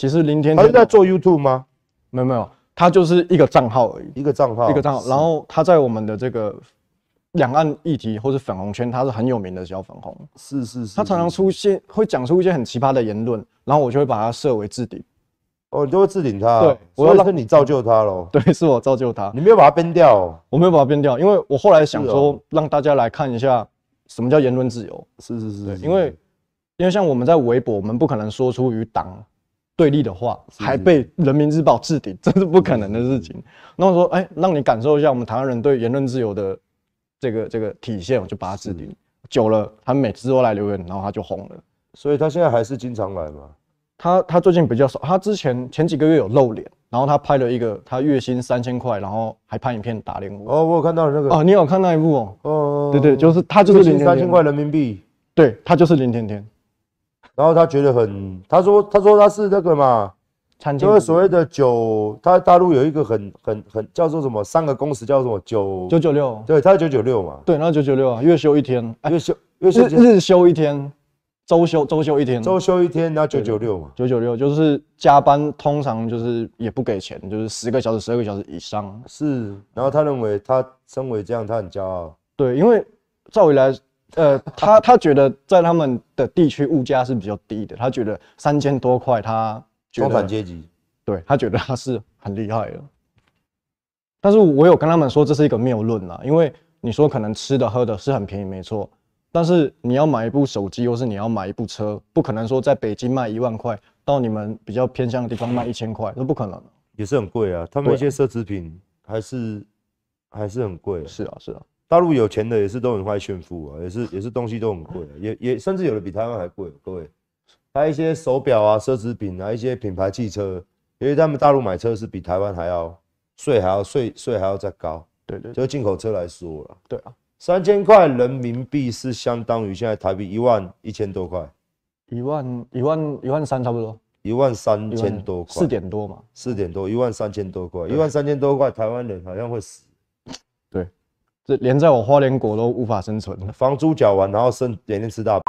其实林天，他是在做 YouTube 吗？没有没有，他就是一个账号而已，一个账号，一个账号。然后他在我们的这个两岸议题或者粉红圈，他是很有名的小粉红。是是是。他常常出现，会讲出一些很奇葩的言论，然后我就会把他设为置顶，我就会置顶他。对，我要那是你造就他喽？对，是我造就他。你没有把他编掉？我没有把他编掉，因为我后来想说让大家来看一下什么叫言论自由。是是是。因为因为像我们在微博，我们不可能说出与党。对立的话，还被人民日报置顶，这是不可能的事情。那我说，哎，让你感受一下我们台湾人对言论自由的这个这个体现，我就把它置顶。久了，他每次都来留言，然后他就红了。所以，他现在还是经常来吗？他他最近比较少。他之前前几个月有露脸，然后他拍了一个，他月薪三千块，然后还拍影片打脸。哦，我有看到那个哦，你有看那一部哦？哦，对对，就是他就是林三千块人民币，对他就是林天天。然后他觉得很，他说他说他是那个嘛，因为所谓的九，他大陆有一个很很很叫做什么，三个公司叫做什么九九九六，对，他是九九六嘛，对，然后九九六啊，月休一天，月休月休日休一天，周休周休一天，周休一天，然后九九六嘛，九九六就是加班，通常就是也不给钱，就是十个小时、十二个小时以上是。然后他认为他身为这样，他很骄傲。对，因为照理来。呃，他他觉得在他们的地区物价是比较低的，他觉得三千多块，他中产阶级，对他觉得他是很厉害的。但是我有跟他们说这是一个谬论啦，因为你说可能吃的喝的是很便宜没错，但是你要买一部手机，或是你要买一部车，不可能说在北京卖一万块，到你们比较偏向的地方卖一千块，这不可能也是很贵啊，他们一些奢侈品还是还是很贵。是啊，是啊。大陆有钱的也是都很快炫富啊，也是也是东西都很贵啊，也也甚至有的比台湾还贵。各位，他一些手表啊、奢侈品啊、一些品牌汽车，因为他们大陆买车是比台湾还要税还要税税还要再高。对对，就进口车来说了。对啊，三千块人民币是相当于现在台币一万一千多块，一万一万一万三差不多，一万三千多块，四点多嘛，四点多一万三千多块，一万三千多块，台湾人好像会死。连在我花莲国都无法生存，房租缴完，然后剩天天吃大。